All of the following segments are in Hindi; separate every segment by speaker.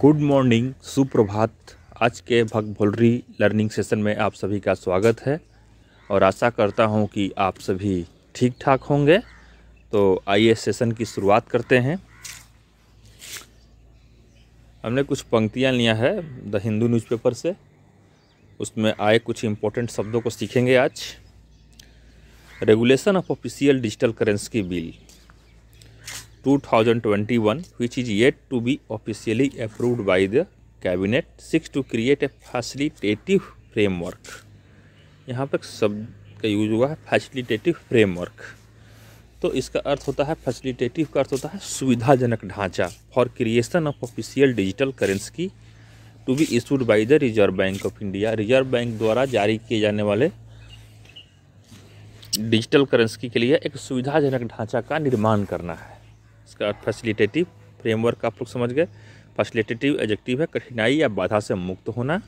Speaker 1: गुड मॉर्निंग सुप्रभात आज के भोलरी लर्निंग सेशन में आप सभी का स्वागत है और आशा करता हूं कि आप सभी ठीक ठाक होंगे तो आइए सेशन की शुरुआत करते हैं हमने कुछ पंक्तियां लिया है द हिंदू न्यूज़पेपर से उसमें आए कुछ इम्पोर्टेंट शब्दों को सीखेंगे आज regulation of official digital currency bill 2021 which is yet to be officially approved by the cabinet seeks to create a facilitative framework यहाँ पर शब्द का यूज हुआ है फैसिलिटेटिव फ्रेमवर्क तो इसका अर्थ होता है फैसिलिटेटिव का अर्थ होता है सुविधाजनक ढांचा for creation of official digital currency to be issued by the Reserve Bank of India Reserve Bank द्वारा जारी किए जाने वाले डिजिटल करेंसी के लिए एक सुविधाजनक ढांचा का निर्माण करना है इसका अर्थ फैसिलिटेटिव फ्रेमवर्क आप लोग समझ गए फैसिलिटेटिव एजेक्टिव है कठिनाई या बाधा से मुक्त होना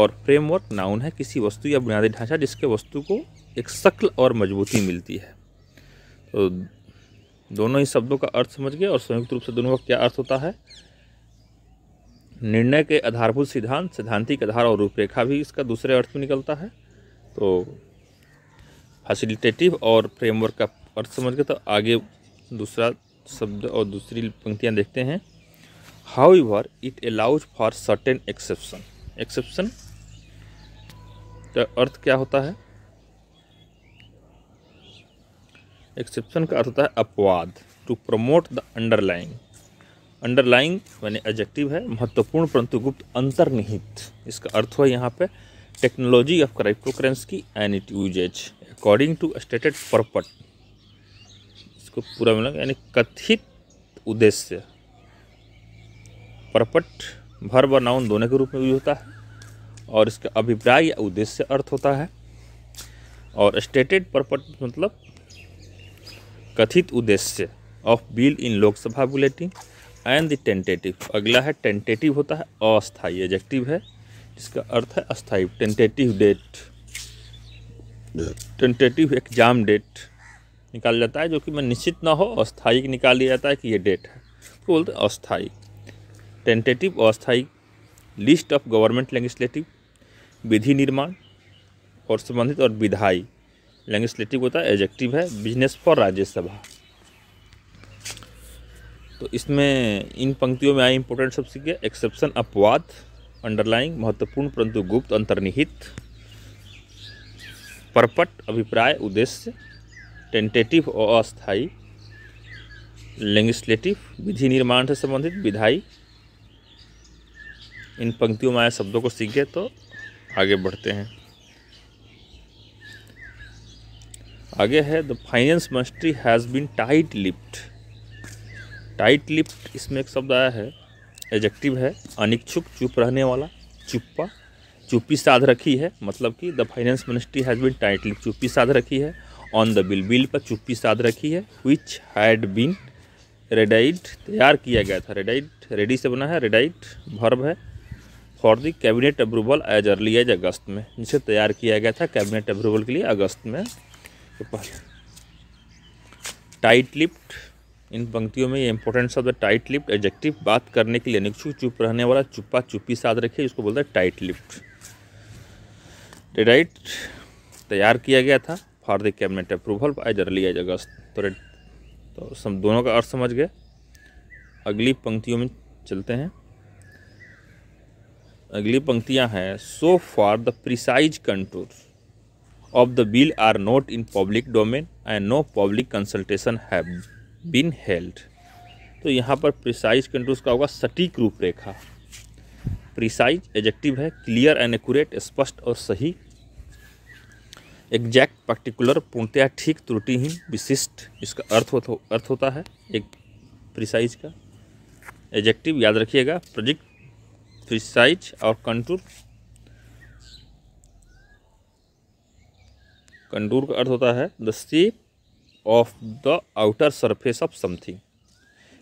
Speaker 1: और फ्रेमवर्क नाउन है किसी वस्तु या बुनियादी ढांचा जिसके वस्तु को एक शक्ल और मजबूती मिलती है तो दोनों ही शब्दों का अर्थ समझ गए और संयुक्त रूप से दोनों का क्या अर्थ होता है निर्णय के आधारभूत सिद्धांत सिद्धांतिक आधार और रूपरेखा भी इसका दूसरे अर्थ में निकलता है तो फैसिलिटेटिव और फ्रेमवर्क का अर्थ समझ गए तो आगे दूसरा शब्द और दूसरी पंक्तियाँ देखते हैं however it allows for certain exception exception का अर्थ क्या होता है एक्सेप्शन का अर्थ होता है अपवाद to promote the underlying underlying मैंने एजेक्टिव है महत्वपूर्ण परंतु गुप्त अंतर्निहित इसका अर्थ हुआ यहाँ पे technology of cryptocurrency and it uses according to stated purport इसको पूरा मिलेगा यानी कथित उद्देश्य परपट भर व नाउन दोनों के रूप में यूज होता है और इसका अभिप्राय या उद्देश्य अर्थ होता है और स्टेटेड परपट मतलब कथित उद्देश्य of bill in Lok Sabha bulletin and the tentative अगला है टेंटेटिव होता है अस्थाई एजेक्टिव है जिसका अर्थ है अस्थाई tentative date tentative exam date निकाल जाता है जो कि मैं निश्चित ना हो अस्थायी निकाल लिया जाता है कि ये डेट है तो बोलते हैं अस्थायी टेंटेटिव अस्थायी लिस्ट ऑफ गवर्नमेंट लेजिस्लेटिव विधि निर्माण और संबंधित और विधायी लेजिस्लेटिव होता है एजेक्टिव है बिजनेस फॉर राज्यसभा तो इसमें इन पंक्तियों में आए इंपॉर्टेंट सब सीखे एक्सेप्शन अपवाद अंडरलाइंग महत्वपूर्ण परंतु गुप्त अंतर्निहित परपट अभिप्राय उद्देश्य टेंटेटिव और अस्थायी लेंगिस्लेटिव विधि निर्माण से संबंधित विधायी इन पंक्तियों में आए शब्दों को सीखे तो आगे बढ़ते हैं आगे है the finance ministry has been tight lipped tight lipped इसमें एक शब्द आया है एजेक्टिव है अनिच्छुक चुप रहने वाला चुप्पा चुप्पी साध रखी है मतलब कि the finance ministry has been tight lipped चुप्पी साध रखी है ऑन द बिल बिल पर चुप्पी साध रखी है विच हैड बीन रेडाइट तैयार किया गया था रेडाइट रेडी से बना है रेडाइट भर्ब है for the cabinet approval as early as August में जिसे तैयार किया गया था कैबिनेट अप्रूवल के लिए अगस्त में तो पहले टाइट लिप्ट इन पंक्तियों में ये इंपॉर्टेंट शब्द है टाइट लिप्ट एडजेक्टिव बात करने के लिए अनिच्छुक चुप रहने वाला चुप्पा चुप्पी साथ रखिए इसको बोलता है टाइट लिप्ट रेडाइट तैयार किया गया था for the cabinet approval as early as August रेड तो सम दोनों का अर्थ समझ गए अगली पंक्तियों में चलते हैं अगली पंक्तियां हैं so for the precise control of the bill are not in public domain and no public consultation have been held तो यहाँ पर प्रिसाइज कंट्रोल का होगा सटीक रूपरेखा प्रिसाइज एजेक्टिव है क्लियर एंड एक्यूरेट स्पष्ट और सही एग्जैक्ट पर्टिकुलर पूर्णतया ठीक त्रुटिहीन विशिष्ट इसका अर्थ हो, अर्थ होता है एक प्रिसाइज का एजेक्टिव याद रखिएगा प्रोजेक्ट प्रिसाइज और कंटूर कंटूर का अर्थ होता है the shape of the outer surface of something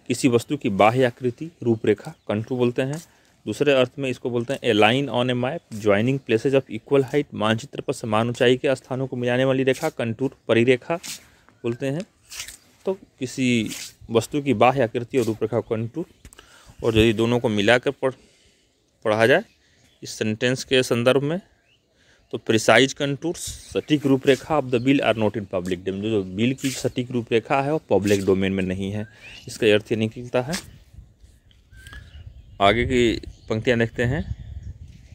Speaker 1: किसी वस्तु की बाह्य आकृति रूपरेखा कंटूर बोलते हैं दूसरे अर्थ में इसको बोलते हैं a line on a map joining places of equal height मानचित्र पर समान ऊंचाई के स्थानों को मिलाने वाली रेखा कंटूर परिरेखा बोलते हैं तो किसी वस्तु की बाह्य आकृति और रूपरेखा कंटूर और यदि दोनों को मिलाकर पढ़ पढ़ा जाए इस सेंटेंस के संदर्भ में तो प्रिसाइज कंटूर सटीक रूपरेखा of the bill are not in public domain जो बिल की सटीक रूपरेखा है वो पब्लिक डोमेन में नहीं है इसका अर्थ ये निकलता है आगे की पंक्तियाँ देखते हैं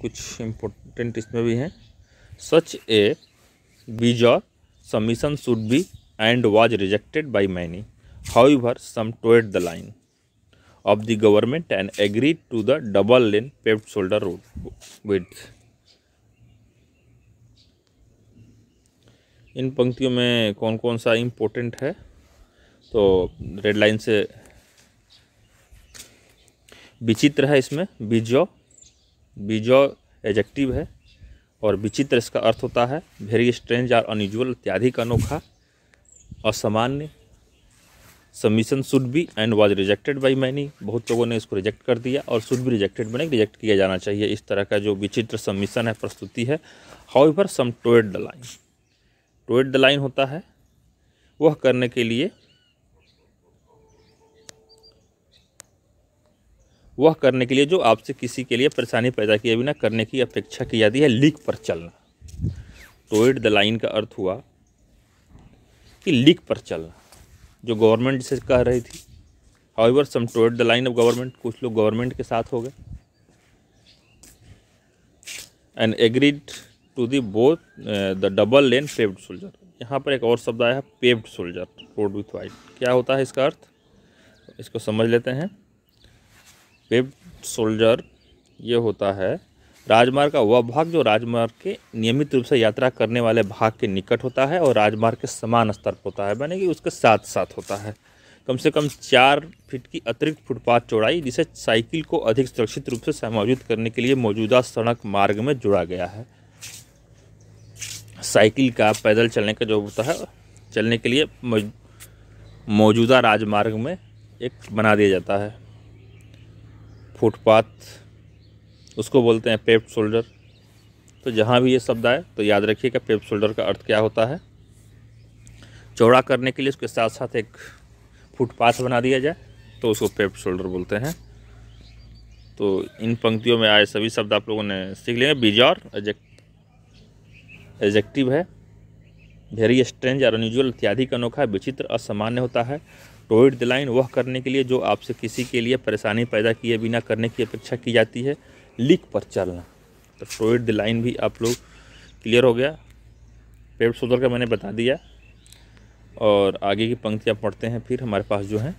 Speaker 1: कुछ इम्पोर्टेंट इसमें भी हैं सच a bizarre submission should be and was rejected by many however some toed the line of the government and agree to the double lane paved shoulder road width इन पंक्तियों में कौन कौन सा इम्पोर्टेंट है तो रेड लाइन से विचित्र है इसमें बीजो बीजो एजेक्टिव है और विचित्र इसका अर्थ होता है वेरी स्ट्रेंज और अनयूजल अत्याधिक अनोखा असामान्य submission should be and was rejected by many बहुत लोगों ने इसको रिजेक्ट कर दिया और शुड भी रिजेक्टेड बने रिजेक्ट किया जाना चाहिए इस तरह का जो विचित्र सबमिशन है प्रस्तुति है however some toed the line toed the line होता है वह करने के लिए वह करने के लिए जो आपसे किसी के लिए परेशानी पैदा किए बिना करने की अपेक्षा की जाती है लीक पर चलना टोइड द लाइन का अर्थ हुआ कि लीक पर चलना जो गवर्नमेंट जिसे कह रही थी however some toed the line of government कुछ लोग गवर्नमेंट के साथ हो गए and agreed to the both the double lane paved shoulder यहाँ पर एक और शब्द आया है paved shoulder road width क्या होता है इसका अर्थ इसको समझ लेते हैं वेब सोल्जर ये होता है राजमार्ग का वह भाग जो राजमार्ग के नियमित रूप से यात्रा करने वाले भाग के निकट होता है और राजमार्ग के समान स्तर पर होता है यानी कि उसके साथ साथ होता है कम से कम चार फीट की अतिरिक्त फुटपाथ चौड़ाई जिसे साइकिल को अधिक सुरक्षित रूप से समायोजित करने के लिए मौजूदा सड़क मार्ग में जोड़ा गया है साइकिल का पैदल चलने का जो होता है चलने के लिए मौजूदा राजमार्ग में एक बना दिया जाता है फुटपाथ उसको बोलते हैं पेप्ट शोल्डर तो जहाँ भी ये शब्द आए तो याद रखिएगा पेप्ट शोल्डर का अर्थ क्या होता है चौड़ा करने के लिए उसके साथ साथ एक फुटपाथ बना दिया जाए तो उसको पेप्ट शोल्डर बोलते हैं तो इन पंक्तियों में आए सभी शब्द आप लोगों ने सीख लिए बिजॉर एजेक्ट एजेक्टिव है वेरी स्ट्रेंज और अनयूजल इत्यादि का अनोखा विचित्र असामान्य होता है टोइड द लाइन वह करने के लिए जो आपसे किसी के लिए परेशानी पैदा किए बिना करने की अपेक्षा की जाती है लिक पर चलना तो टोइड द लाइन भी आप लोग क्लियर हो गया पेड सुधर का मैंने बता दिया और आगे की पंक्तियाँ पढ़ते हैं फिर हमारे पास जो है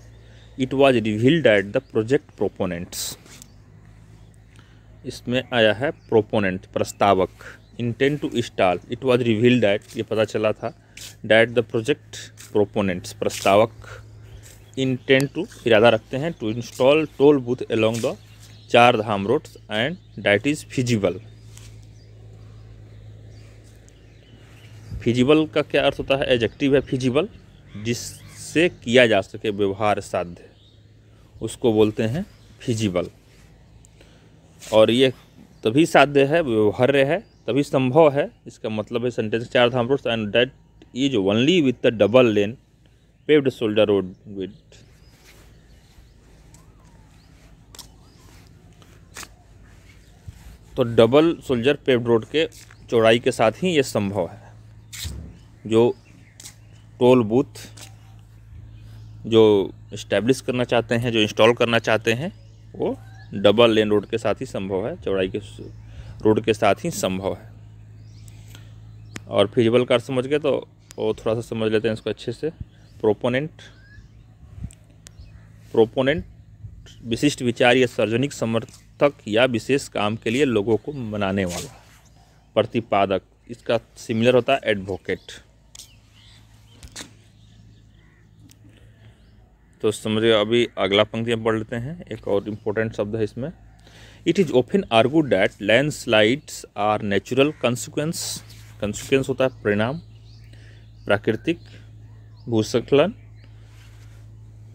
Speaker 1: it was revealed at the project proponents इसमें आया है प्रोपोनेंट प्रस्तावक intent to install it was revealed at ये पता चला था डैट द प्रोजेक्ट प्रोपोनेंट्स प्रस्तावक intent टू इरादा रखते हैं to install toll booth along the Char Dham roads and that is feasible feasible का क्या अर्थ होता है एजेक्टिव है फिजिबल जिससे किया जा सके व्यवहार साध्य उसको बोलते हैं फिजिबल और ये तभी साध्य है व्यवहार्य है तभी संभव है इसका मतलब है sentence Char Dham road and that is only with the double lane paved shoulder road width. तो डबल सोल्जर पेव्ड रोड के चौड़ाई के साथ ही ये संभव है जो टोल बूथ जो इस्टेब्लिश करना चाहते हैं जो इंस्टॉल करना चाहते हैं वो डबल लेन रोड के साथ ही संभव है चौड़ाई के रोड के साथ ही संभव है और फिजिबल कार समझ गए तो वो थोड़ा सा समझ लेते हैं इसको अच्छे से प्रोपोनेंट प्रोपोनेंट विशिष्ट विचार या सार्वजनिक समर्थक या विशेष काम के लिए लोगों को मनाने वाला प्रतिपादक इसका सिमिलर होता है एडवोकेट तो समझिए अभी अगला पंक्ति पढ़ लेते हैं एक और इम्पोर्टेंट शब्द है इसमें it is open argue that landslides are natural consequence consequence होता है परिणाम प्राकृतिक भूस्खलन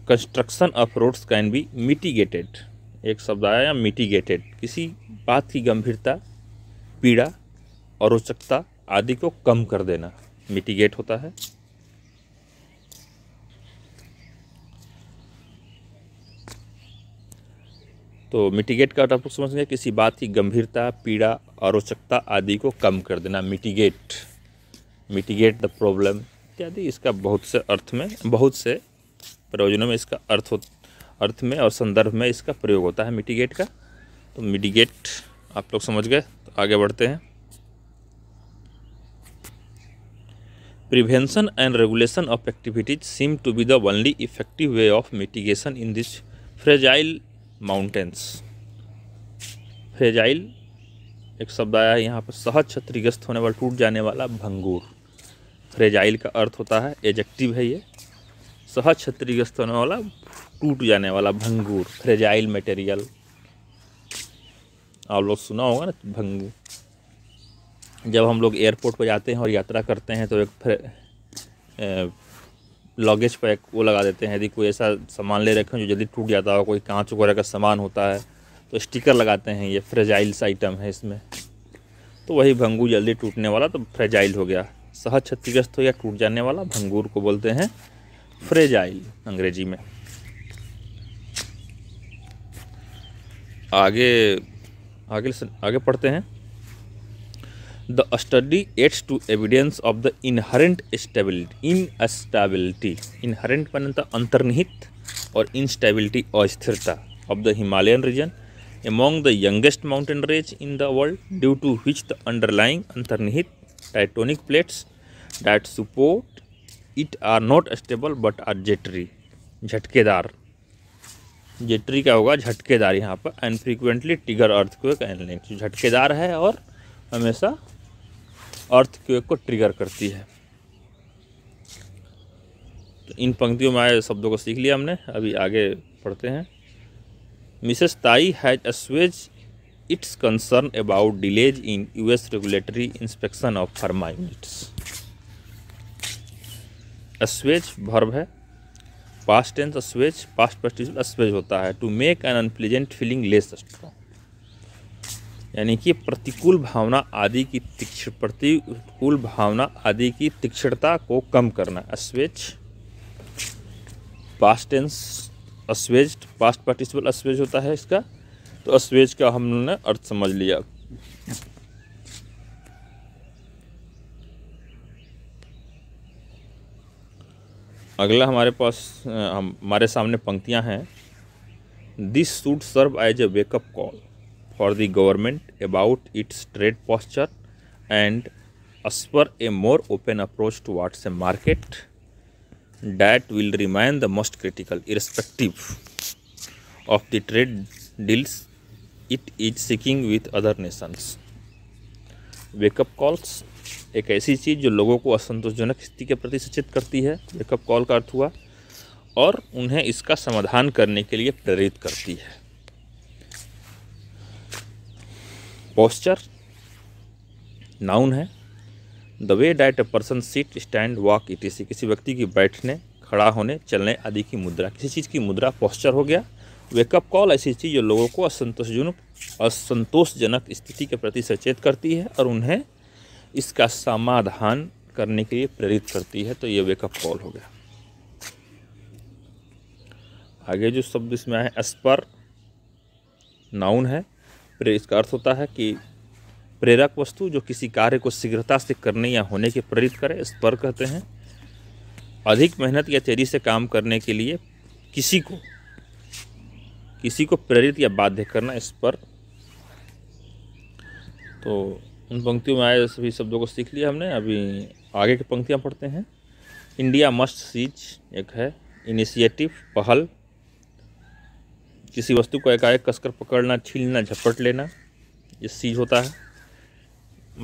Speaker 1: construction of roads can be mitigated एक शब्द आया मिटिगेटेड किसी बात की गंभीरता पीड़ा अरोचकता आदि को कम कर देना मिटिगेट होता है तो मिटिगेट का टॉपिक मतलब समझ गए किसी बात की गंभीरता पीड़ा अरोचकता आदि को कम कर देना मिटिगेट मिटिगेट द प्रॉब्लम इत्यादि इसका बहुत से अर्थ में बहुत से प्रयोजनों में इसका अर्थ अर्थ में और संदर्भ में इसका प्रयोग होता है मिटिगेट का तो मिटिगेट आप लोग समझ गए तो आगे बढ़ते हैं prevention and regulation of activities seem to be the only effective way of mitigation in this fragile mountains fragile एक शब्द आया है यहाँ पर सहज क्षतिग्रस्त होने वाला टूट जाने वाला भंगूर फ्रेजाइल का अर्थ होता है एजेक्टिव है ये सह क्षतिग्रस्त होने वाला टूट जाने वाला भंगूर फ्रेजाइल मटेरियल आप लोग सुना होगा ना भंगूर जब हम लोग एयरपोर्ट पर जाते हैं और यात्रा करते हैं तो एक लगेज पर एक वो लगा देते हैं यदि कोई ऐसा सामान ले रखे जो जल्दी टूट जाता हो कोई कांच वगैरह का सामान होता है तो स्टिकर लगाते हैं ये फ्रेजाइल्स आइटम है इसमें तो वही भंगू जल्दी टूटने वाला तो फ्रेजाइल हो गया सह क्षतिग्रस्त हो या टूट जाने वाला भंगूर को बोलते हैं फ्रेजाइल अंग्रेजी में आगे आगे आगे पढ़ते हैं the study adds to evidence of the inherent stability instability inherent बनता अंतर्निहित और इनस्टेबिलिटी अस्थिरता of the Himalayan region among the youngest mountain range in the world due to which the underlying अंतर्निहित tectonic plates that support it are not stable but are जेटरी झटकेदार जेटरी क्या होगा झटकेदार यहाँ पर and frequently trigger earthquake and link झटकेदार है और हमेशा अर्थ क्वेक को ट्रिगर करती है तो इन पंक्तियों में आए शब्दों को सीख लिया हमने अभी आगे पढ़ते हैं Mrs Tai has assuaged its concern about delays in US regulatory inspection of pharma units assuage verb है past tense assuage past participle assuage होता है to make an unpleasant feeling less strong यानी कि प्रतिकूल भावना आदि की तीक्षण प्रतिकूल भावना आदि की तीक्षणता को कम करना assuage past tense assuage past participle assuage होता है इसका तो अश्वेज का हमने अर्थ समझ लिया अगला हमारे पास हमारे सामने पंक्तियां हैं this should serve as a wake up call for the government about its trade posture and spur a more open approach to what's a market that will remain the most critical irrespective of the trade deals it is seeking with other nations wake up calls एक ऐसी चीज़ जो लोगों को असंतोषजनक स्थिति के प्रति सचेत करती है वेकअप कॉल का अर्थ हुआ और उन्हें इसका समाधान करने के लिए प्रेरित करती है पोस्चर नाउन है the way that a person sit stand walk it इसी किसी व्यक्ति की बैठने खड़ा होने चलने आदि की मुद्रा किसी चीज़ की मुद्रा पोस्चर हो गया वेकअप कॉल ऐसी चीज़ जो लोगों को असंतोषजनक असंतोषजनक स्थिति के प्रति सचेत करती है और उन्हें इसका समाधान करने के लिए प्रेरित करती है तो ये वेकअप कॉल हो गया आगे जो शब्द इसमें आए स्पर नाउन है इसका अर्थ होता है कि प्रेरक वस्तु जो किसी कार्य को शीघ्रता से करने या होने के प्रेरित करे स्पर कहते हैं अधिक मेहनत या तेजी से काम करने के लिए किसी को किसी को प्रेरित या बाध्य करना इस पर तो उन पंक्तियों में आए सभी शब्दों को सीख लिया हमने अभी आगे की पंक्तियाँ पढ़ते हैं इंडिया मस्ट सीज एक है इनिशिएटिव पहल किसी वस्तु को एकाएक कसकर पकड़ना छीलना झपट लेना ये सीज होता है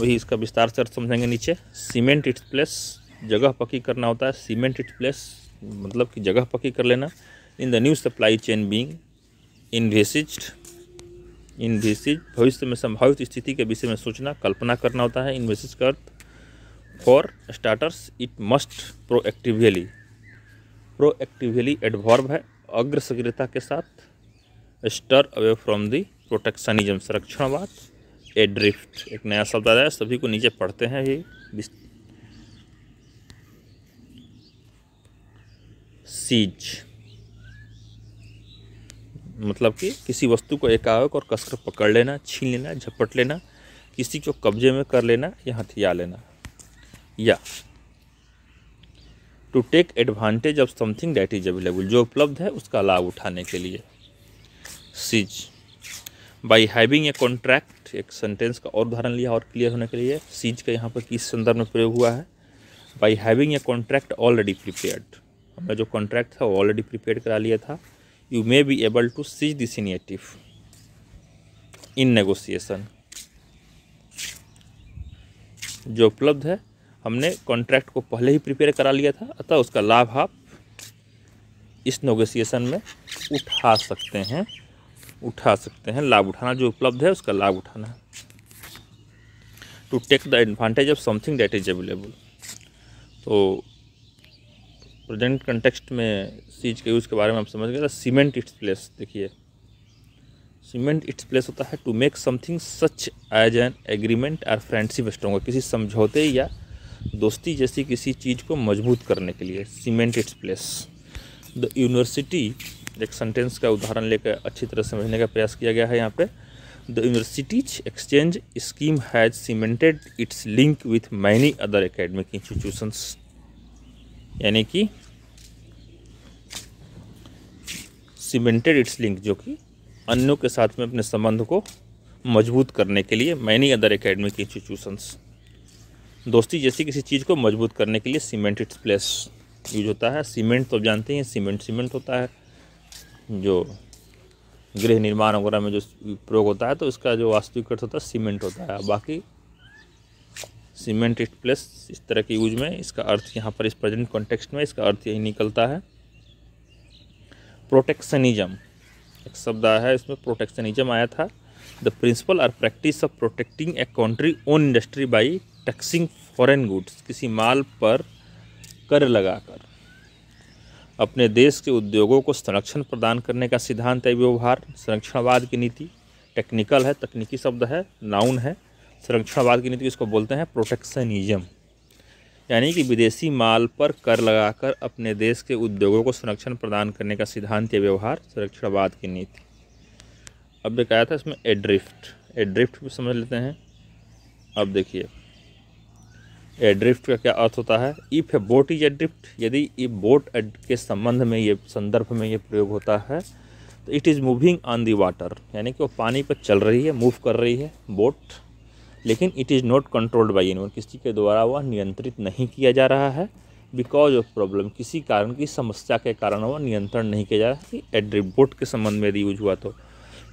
Speaker 1: वही इसका विस्तार से अर्थ समझेंगे नीचे सीमेंट इट्स प्लेस जगह पक्की करना होता है सीमेंट इट्स प्लेस मतलब कि जगह पक्की कर लेना in the new supply chain being envisaged envisage भविष्य में संभावित स्थिति के विषय में सोचना कल्पना करना होता है इन्वेसिज का अर्थ for starters it must proactively proactively adverb है अग्र सक्रियता के साथ steer away from the protectionism संरक्षणवाद एड्रिफ्ट एक नया शब्द आया सभी को नीचे पढ़ते हैं ये सीज मतलब कि किसी वस्तु को एकाएक और कसकर पकड़ लेना छीन लेना झपट लेना किसी को कब्जे में कर लेना या हथियार लेना या to take advantage of something that is available जो उपलब्ध है उसका लाभ उठाने के लिए seize by having a contract एक सेंटेंस का और उदाहरण लिया और क्लियर होने के लिए सीज का यहाँ पर किस संदर्भ में प्रयोग हुआ है by having a contract already prepared हमने जो कॉन्ट्रैक्ट था वो ऑलरेडी प्रिपेयर करा लिया था you may be able to seize this initiative in negotiation जो उपलब्ध है हमने कॉन्ट्रैक्ट को पहले ही प्रिपेयर करा लिया था अतः उसका लाभ आप इस नेगोशिएशन में उठा सकते हैं उठा सकते हैं लाभ उठाना जो उपलब्ध है उसका लाभ उठाना to take the advantage of something that is available तो प्रेजेंट कंटेक्स्ट में चीज़ के यूज़ के बारे में आप समझ गए सीमेंट इट्स प्लेस देखिए सीमेंट इट्स प्लेस होता है to make something such as an agreement और फ्रेंडशिप स्ट्रॉन्ग किसी समझौते या दोस्ती जैसी किसी चीज़ को मजबूत करने के लिए cement its place the university एक सेंटेंस का उदाहरण लेकर अच्छी तरह समझने का प्रयास किया गया है यहाँ पे the universities exchange scheme has cemented its link with many other academic institutions यानी कि सीमेंटेड इट्स लिंक जो कि अन्यों के साथ में अपने संबंध को मजबूत करने के लिए मैनी अदर एकेडमिक इंस्टीट्यूशंस दोस्ती जैसी किसी चीज़ को मजबूत करने के लिए सीमेंट इट्स प्लेस यूज होता है सीमेंट तो जानते हैं सीमेंट सीमेंट होता है जो गृह निर्माण वगैरह में जो प्रयोग होता है तो इसका जो वास्तविक अर्थ होता है सीमेंट होता है बाकी सीमेंट इट प्लस इस तरह के यूज में इसका अर्थ यहाँ पर इस प्रेजेंट कॉन्टेक्स्ट में इसका अर्थ यही निकलता है प्रोटेक्शनिज्म एक शब्द आया है इसमें प्रोटेक्शनिज्म आया था the principle or practice of protecting a country own industry by taxing foreign goods किसी माल पर कर लगाकर अपने देश के उद्योगों को संरक्षण प्रदान करने का सिद्धांत है व्यवहार संरक्षणवाद की नीति टेक्निकल है तकनीकी शब्द है नाउन है संरक्षणवाद की नीति इसको बोलते हैं प्रोटेक्शनिज्म यानी कि विदेशी माल पर कर लगाकर अपने देश के उद्योगों को संरक्षण प्रदान करने का सिद्धांत या व्यवहार संरक्षणवाद की नीति अब एक आया था इसमें एड्रिफ्ट एड्रिफ्ट भी समझ लेते हैं अब देखिए एड्रिफ्ट का क्या अर्थ होता है if a boat is adrift यदि ई बोट के संबंध में ये संदर्भ में ये प्रयोग होता है तो it is moving on the water यानी कि वो पानी पर चल रही है मूव कर रही है बोट लेकिन it is not controlled by any किसी के द्वारा वह नियंत्रित नहीं किया जा रहा है बिकॉज ऑफ प्रॉब्लम किसी कारण की समस्या के कारण वह नियंत्रण नहीं किया जा रहा है एड्रिबोट के संबंध में यदि यूज हुआ तो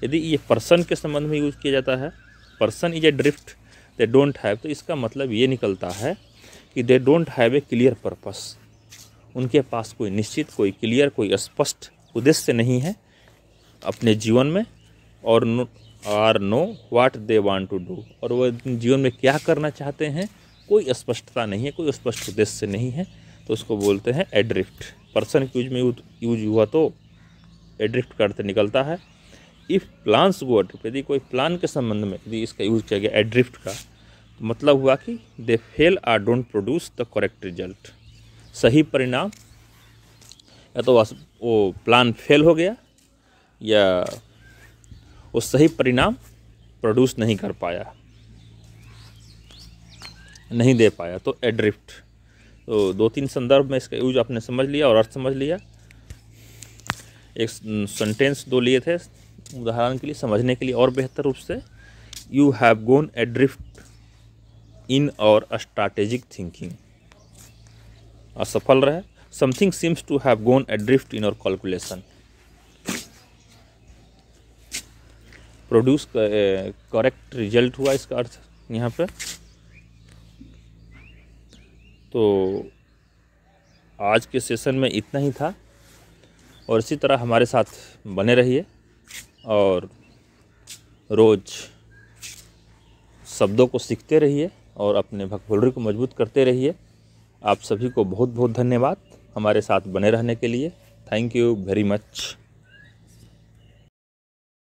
Speaker 1: यदि ये पर्सन के संबंध में यूज किया जाता है person is adrift they don't have तो इसका मतलब ये निकलता है कि they don't have a clear purpose उनके पास कोई निश्चित कोई क्लियर कोई स्पष्ट उद्देश्य नहीं है अपने जीवन में और are know what they want to do और वो जीवन में क्या करना चाहते हैं कोई स्पष्टता नहीं है कोई स्पष्ट उद्देश्य नहीं है तो उसको बोलते हैं एड्रिफ्ट पर्सन के यूज में यूज हुआ तो एड्रिफ्ट करते निकलता है इफ़ प्लान्स गो अड्रिफ्ट यदि कोई प्लान के संबंध में यदि इसका यूज़ किया गया एड्रिफ्ट का तो मतलब हुआ कि they fail or don't produce the correct result सही परिणाम या तो वो प्लान फेल हो गया या वो सही परिणाम प्रोड्यूस नहीं कर पाया नहीं दे पाया तो एड्रिफ्ट तो दो तीन संदर्भ में इसका यूज आपने समझ लिया और अर्थ समझ लिया एक सेंटेंस दो लिए थे उदाहरण के लिए समझने के लिए और बेहतर रूप से you have gone adrift in और स्ट्रैटेजिक थिंकिंग असफल रहे something seems to have gone adrift in और कैलकुलेशन प्रोड्यूस करेक्ट रिजल्ट हुआ इसका अर्थ यहाँ पर तो आज के सेशन में इतना ही था और इसी तरह हमारे साथ बने रहिए और रोज़ शब्दों को सीखते रहिए और अपने भगवलरी को मजबूत करते रहिए आप सभी को बहुत बहुत धन्यवाद हमारे साथ बने रहने के लिए थैंक यू वेरी मच